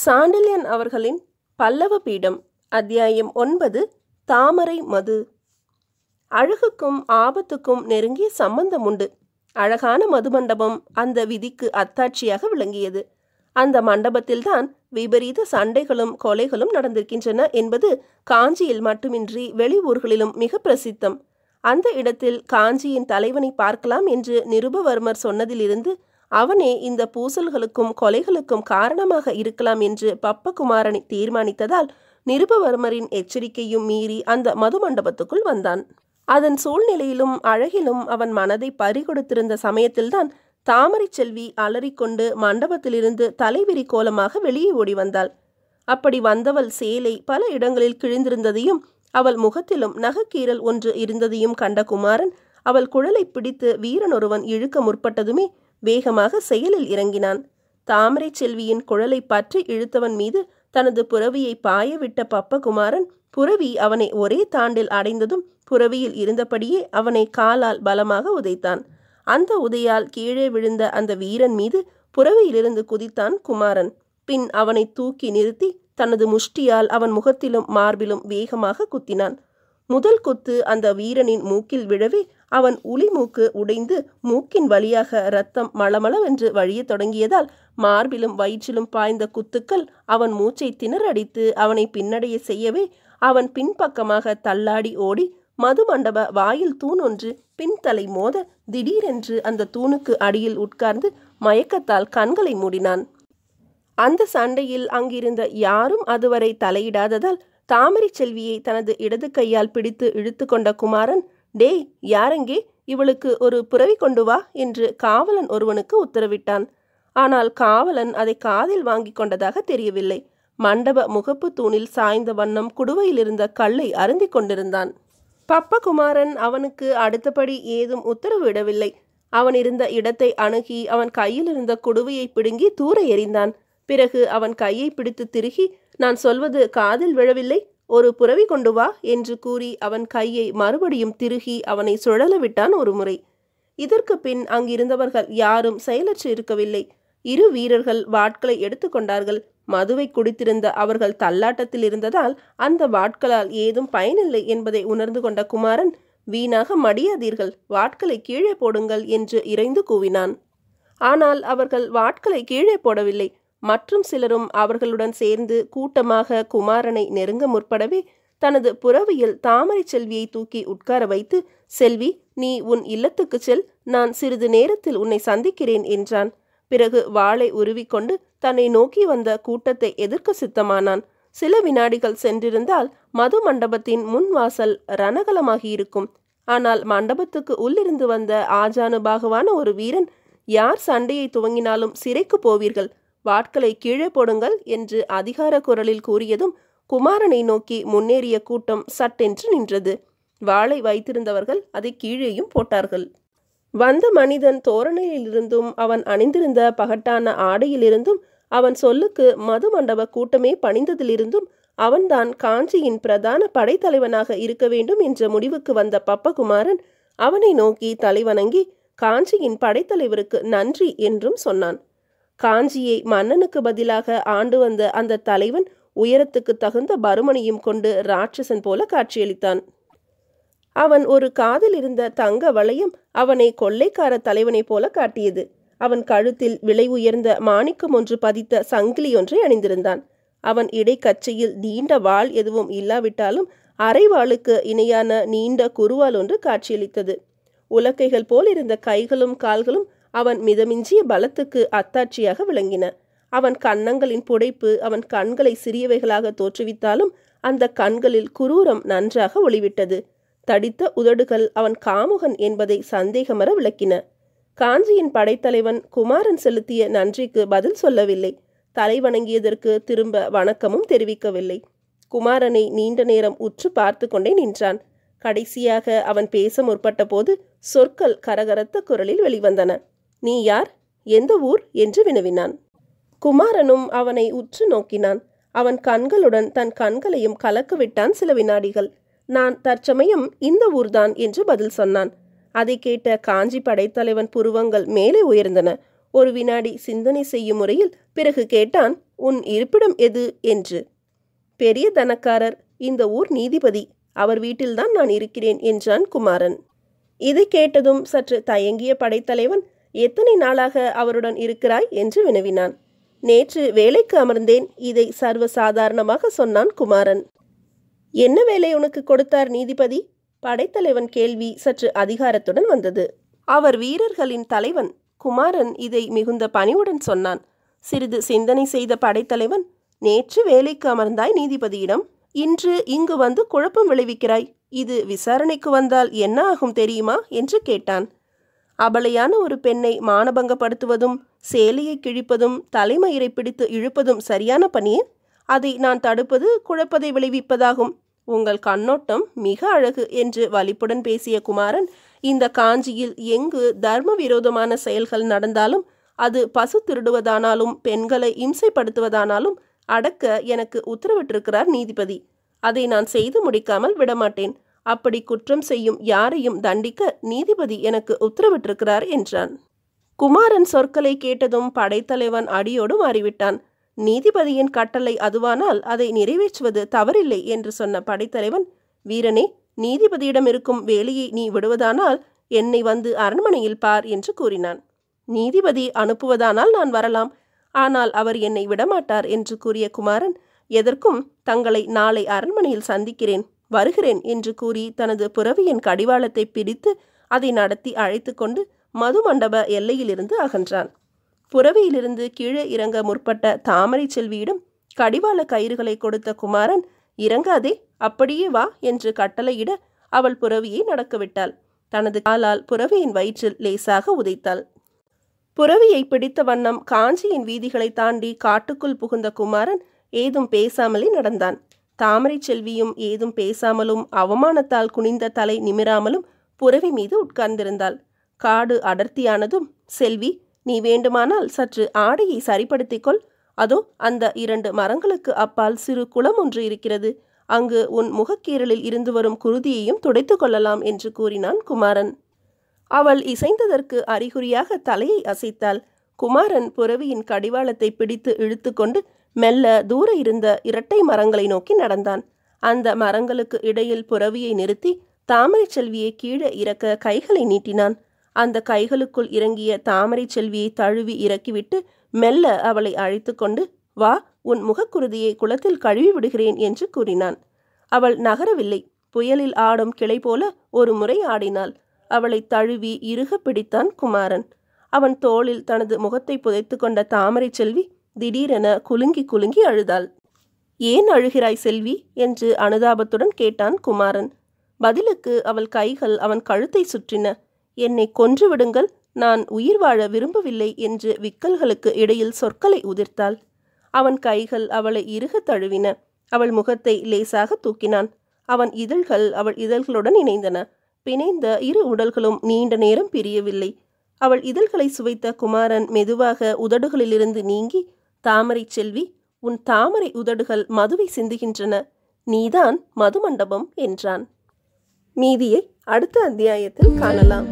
சாண்டில்யன் அவர்களின் பல்லவ பீடம் அத்தியாயம் ஒன்பது தாமரை மது அழகுக்கும் ஆபத்துக்கும் நெருங்கிய சம்பந்தம் உண்டு அழகான மது மண்டபம் அந்த விதிக்கு அத்தாட்சியாக விளங்கியது அந்த மண்டபத்தில்தான் விபரீத சண்டைகளும் கொலைகளும் நடந்திருக்கின்றன என்பது காஞ்சியில் மட்டுமின்றி வெளி ஊர்களிலும் மிக பிரசித்தம் அந்த இடத்தில் காஞ்சியின் தலைவனை பார்க்கலாம் என்று நிருபவர்மர் சொன்னதிலிருந்து அவனே இந்த பூசல்களுக்கும் கொலைகளுக்கும் காரணமாக இருக்கலாம் என்று பப்பகுமாரனை தீர்மானித்ததால் நிருபவர்மரின் எச்சரிக்கையும் மீறி அந்த மது மண்டபத்துக்குள் வந்தான் அதன் சூழ்நிலையிலும் அழகிலும் அவன் மனதை பறிகொடுத்திருந்த சமயத்தில்தான் தாமரை செல்வி அலறிக்கொண்டு மண்டபத்திலிருந்து தலைவிரி கோலமாக வெளியே ஓடி வந்தாள் அப்படி வந்தவள் சேலை பல இடங்களில் கிழிந்திருந்ததையும் அவள் முகத்திலும் நகக்கீரல் ஒன்று இருந்ததையும் கண்ட குமாரன் அவள் குழலை பிடித்து வீரனொருவன் இழுக்க முற்பட்டதுமே வேகமாக செயலில் இறங்கினான் தாமரை செல்வியின் குழலை பற்றி இழுத்தவன் மீது தனது புறவியை பாயவிட்ட பப்பகுமாரன் புறவி அவனை ஒரே தாண்டில் அடைந்ததும் புறவியில் இருந்தபடியே அவனை காலால் பலமாக உதைத்தான் அந்த உதையால் கீழே விழுந்த அந்த வீரன் மீது புறவியிலிருந்து குதித்தான் குமாரன் பின் அவனை தூக்கி நிறுத்தி தனது முஷ்டியால் அவன் முகத்திலும் மார்பிலும் வேகமாக குத்தினான் முதல் குத்து அந்த வீரனின் மூக்கில் விழவே அவன் உளி மூக்கு உடைந்து மூக்கின் வழியாக இரத்தம் மளமளவென்று வழியத் தொடங்கியதால் மார்பிலும் வயிற்றிலும் பாய்ந்த குத்துக்கள் அவன் மூச்சை திணறடித்து அவனை பின்னடைய செய்யவே அவன் பின்பக்கமாக தள்ளாடி ஓடி மது மண்டப வாயில் தூண் ஒன்று பின்தலை மோத திடீரென்று அந்த தூணுக்கு அடியில் உட்கார்ந்து மயக்கத்தால் கண்களை மூடினான் அந்த சண்டையில் அங்கிருந்த யாரும் அதுவரை தலையிடாததால் தாமரை செல்வியை தனது இடது கையால் பிடித்து இழுத்து கொண்ட குமாரன் டேய் யாரெங்கே இவளுக்கு ஒரு புறவி கொண்டு வா என்று காவலன் ஒருவனுக்கு உத்தரவிட்டான் ஆனால் காவலன் அதை காதில் வாங்கி கொண்டதாக தெரியவில்லை மண்டப முகப்பு தூணில் சாய்ந்த வண்ணம் குடுவையில் இருந்த கல்லை அருந்திக் கொண்டிருந்தான் பப்பகுமாரன் அவனுக்கு அடுத்தபடி ஏதும் உத்தரவு விடவில்லை அவன் இருந்த இடத்தை அணுகி அவன் கையில் இருந்த குடுவையை பிடுங்கி தூர எறிந்தான் பிறகு அவன் கையை பிடித்து திருகி நான் சொல்வது காதில் விழவில்லை ஒரு புறவி கொண்டு வா என்று கூறி அவன் கையை மறுபடியும் திருகி அவனை சுழல விட்டான் ஒரு முறை இதற்கு பின் அங்கிருந்தவர்கள் யாரும் செயலற்று இருக்கவில்லை இரு வீரர்கள் வாட்களை எடுத்துக்கொண்டார்கள் மதுவை குடித்திருந்த அவர்கள் தள்ளாட்டத்தில் இருந்ததால் அந்த வாட்களால் ஏதும் பயனில்லை என்பதை உணர்ந்து கொண்ட குமாரன் வீணாக மடியாதீர்கள் வாட்களை கீழே போடுங்கள் என்று இறைந்து கூவினான் ஆனால் அவர்கள் வாட்களை கீழே போடவில்லை மற்றும் சிலரும் அவர்களுடன் சேர்ந்து கூட்டமாக குமாரனை நெருங்க முற்படவே தனது புறவியில் தாமரை செல்வியை தூக்கி உட்கார வைத்து செல்வி நீ உன் இல்லத்துக்கு செல் நான் சிறிது நேரத்தில் உன்னை சந்திக்கிறேன் என்றான் பிறகு வாளை உருவிக்கொண்டு தன்னை நோக்கி வந்த கூட்டத்தை எதிர்க்க சித்தமானான் சில வினாடிகள் சென்றிருந்தால் மது மண்டபத்தின் முன் வாசல் ரணகலமாகியிருக்கும் ஆனால் மண்டபத்துக்கு உள்ளிருந்து வந்த ஆஜானுபாகுவான ஒரு வீரன் யார் சண்டையை துவங்கினாலும் சிறைக்கு போவீர்கள் வாட்களை கீழே போடுங்கள் என்று அதிகார குரலில் கூறியதும் குமாரனை நோக்கி முன்னேறிய கூட்டம் சட்டென்று நின்றது வாளை வைத்திருந்தவர்கள் அதை கீழேயும் போட்டார்கள் வந்த மனிதன் தோரணையிலிருந்தும் அவன் அணிந்திருந்த பகட்டான ஆடையிலிருந்தும் அவன் சொல்லுக்கு மது மண்டப கூட்டமே பணிந்ததிலிருந்தும் அவன்தான் காஞ்சியின் பிரதான படைத்தலைவனாக இருக்க வேண்டும் என்ற முடிவுக்கு வந்த பப்பகுமாரன் அவனை நோக்கி தலைவணங்கி காஞ்சியின் படைத்தலைவருக்கு நன்றி என்றும் சொன்னான் காஞ்சியை மன்னனுக்கு பதிலாக ஆண்டு வந்த அந்த தலைவன் உயரத்துக்கு தகுந்த பருமனையும் கொண்டு ராட்சசன் போல காட்சியளித்தான் அவன் ஒரு காதில் இருந்த தங்க வளையம் அவனை கொள்ளைக்கார தலைவனைப் போல காட்டியது அவன் கழுத்தில் விலை உயர்ந்த மாணிக்கம் ஒன்று பதித்த சங்கிலி ஒன்றை அணிந்திருந்தான் அவன் இடைக்கச்சையில் நீண்ட வாள் எதுவும் இல்லாவிட்டாலும் அரைவாளுக்கு இணையான நீண்ட குருவால் ஒன்று காட்சியளித்தது உலக்கைகள் போல் இருந்த கைகளும் கால்களும் அவன் மிதமிஞ்சிய பலத்துக்கு அத்தாட்சியாக விளங்கின அவன் கன்னங்களின் புடைப்பு அவன் கண்களை சிறியவைகளாக தோற்றுவித்தாலும் அந்த கண்களில் குரூரம் நன்றாக ஒளிவிட்டது தடித்த உதடுகள் அவன் காமுகன் என்பதை சந்தேகமர விளக்கின காஞ்சியின் படைத்தலைவன் குமாரன் செலுத்திய நன்றிக்கு பதில் சொல்லவில்லை தலை வணங்கியதற்கு திரும்ப வணக்கமும் தெரிவிக்கவில்லை குமாரனை நீண்ட நேரம் உற்று பார்த்து கொண்டே நின்றான் கடைசியாக அவன் பேச முற்பட்ட போது சொற்கள் கரகரத்த குரலில் வெளிவந்தன நீ யார் எந்த ஊர் என்று வினவினான் குமாரனும் அவனை உற்று நோக்கினான் அவன் கண்களுடன் தன் கண்களையும் கலக்க விட்டான் சில வினாடிகள் நான் தற்சமயம் இந்த ஊர்தான் என்று பதில் சொன்னான் அதை கேட்ட காஞ்சி படைத்தலைவன் புருவங்கள் மேலே உயர்ந்தன ஒரு வினாடி சிந்தனை செய்யும் முறையில் பிறகு கேட்டான் உன் இருப்பிடம் எது என்று பெரிய தனக்காரர் இந்த ஊர் நீதிபதி அவர் வீட்டில்தான் நான் இருக்கிறேன் என்றான் குமாரன் இதை கேட்டதும் சற்று தயங்கிய படைத்தலைவன் எத்தனை நாளாக அவருடன் இருக்கிறாய் என்று வினவினான் நேற்று வேலைக்கு அமர்ந்தேன் இதை சர்வ சாதாரணமாக சொன்னான் குமாரன் என்ன வேலை உனக்கு கொடுத்தார் நீதிபதி படைத்தலைவன் கேள்வி சற்று அதிகாரத்துடன் வந்தது அவர் வீரர்களின் தலைவன் குமாரன் இதை மிகுந்த பணிவுடன் சொன்னான் சிறிது சிந்தனை செய்த படைத்தலைவன் நேற்று வேலைக்கு அமர்ந்தாய் நீதிபதியிடம் இன்று இங்கு வந்து குழப்பம் விளைவிக்கிறாய் இது விசாரணைக்கு வந்தால் என்ன ஆகும் தெரியுமா என்று கேட்டான் அபலையான ஒரு பெண்ணை மானபங்கப்படுத்துவதும் சேலையை கிழிப்பதும் தலைமயிரை பிடித்து இழுப்பதும் சரியான பணியே அதை நான் தடுப்பது குழப்பதை விளைவிப்பதாகும் உங்கள் கண்ணோட்டம் மிக அழகு என்று வலிப்புடன் பேசிய குமாரன் இந்த காஞ்சியில் எங்கு தர்ம விரோதமான செயல்கள் நடந்தாலும் அது பசு திருடுவதானாலும் பெண்களை இம்சைப்படுத்துவதானாலும் அடக்க எனக்கு உத்தரவிட்டிருக்கிறார் நீதிபதி அதை நான் செய்து முடிக்காமல் விடமாட்டேன் அப்படி குற்றம் செய்யும் யாரையும் தண்டிக்க நீதிபதி எனக்கு உத்தரவிட்டிருக்கிறார் என்றான் குமாரன் சொற்களை கேட்டதும் படைத்தலைவன் அடியோடு மாறிவிட்டான் நீதிபதியின் கட்டளை அதுவானால் அதை நிறைவேற்றுவது தவறில்லை என்று சொன்ன படைத்தலைவன் வீரனே நீதிபதியிடம் இருக்கும் வேலையை நீ விடுவதானால் என்னை வந்து அரண்மனையில் பார் என்று கூறினான் நீதிபதி அனுப்புவதானால் நான் வரலாம் ஆனால் அவர் என்னை விடமாட்டார் என்று கூறிய குமாரன் எதற்கும் தங்களை நாளை அரண்மனையில் சந்திக்கிறேன் வருகிறேன் என்று கூறி தனது புறவியின் கடிவாளத்தை பிடித்து அதை நடத்தி அழைத்து கொண்டு மது மண்டப எல்லையிலிருந்து அகன்றான் புறவியிலிருந்து கீழே இறங்க முற்பட்ட தாமரை செல்வியிடம் கடிவாள கயிறுகளை கொடுத்த குமாரன் இறங்காதே அப்படியே வா என்று கட்டளையிட அவள் புறவியை நடக்கவிட்டாள் தனது காலால் புறவியின் வயிற்றில் லேசாக உதைத்தாள் புறவியை பிடித்த வண்ணம் காஞ்சியின் வீதிகளை தாண்டி காட்டுக்குள் புகுந்த குமாரன் ஏதும் பேசாமலே நடந்தான் தாமரை செல்வியும் ஏதும் பேசாமலும் அவமானத்தால் குனிந்த தலை நிமிராமலும் புறவி மீது உட்கார்ந்திருந்தாள் காடு அடர்த்தியானதும் செல்வி நீ வேண்டுமானால் சற்று ஆடையை சரிப்படுத்திக்கொள் அதோ அந்த இரண்டு மரங்களுக்கு அப்பால் சிறு குளம் ஒன்று இருக்கிறது அங்கு உன் முகக்கீரலில் இருந்து வரும் குருதியையும் துடைத்து கொள்ளலாம் என்று கூறினான் குமாரன் அவள் இசைந்ததற்கு அறிகுறியாக தலையை அசைத்தாள் குமாரன் புறவியின் கடிவாளத்தை பிடித்து இழுத்துக்கொண்டு மெல்ல தூர இருந்த இரட்டை மரங்களை நோக்கி நடந்தான் அந்த மரங்களுக்கு இடையில் புறவியை நிறுத்தி தாமரை செல்வியை கீழே இறக்க கைகளை நீட்டினான் அந்த கைகளுக்குள் இறங்கிய தாமரை செல்வியை தழுவி இறக்கிவிட்டு மெல்ல அவளை அழைத்து கொண்டு வா உன் முகக்குருதியை குளத்தில் கழுவி விடுகிறேன் என்று கூறினான் அவள் நகரவில்லை புயலில் ஆடும் கிளை போல ஒரு முறை ஆடினாள் அவளை தழுவி இறுக பிடித்தான் குமாரன் அவன் தோளில் தனது முகத்தை புதைத்து கொண்ட தாமரை செல்வி திடீரென குலுங்கி குலுங்கி அழுதாள் ஏன் அழுகிறாய் செல்வி என்று அனுதாபத்துடன் கேட்டான் குமாரன் பதிலுக்கு அவள் கைகள் அவன் கழுத்தை சுற்றின என்னை கொன்று விடுங்கள் நான் உயிர் வாழ விரும்பவில்லை என்று விக்கல்களுக்கு இடையில் சொற்களை உதிர்த்தாள் அவன் கைகள் அவளை இருக தழுவின அவள் முகத்தை லேசாக தூக்கினான் அவன் இதழ்கள் அவள் இதழ்களுடன் இணைந்தன பிணைந்த இரு உடல்களும் நீண்ட நேரம் பிரியவில்லை அவள் இதழ்களை சுவைத்த குமாரன் மெதுவாக உதடுகளிலிருந்து நீங்கி தாமரை செல்வி உன் தாமரை உதடுகள் மதுவை சிந்துகின்றன நீதான் மதுமண்டபம் என்றான் மீதியை அடுத்த அத்தியாயத்தில் காணலாம்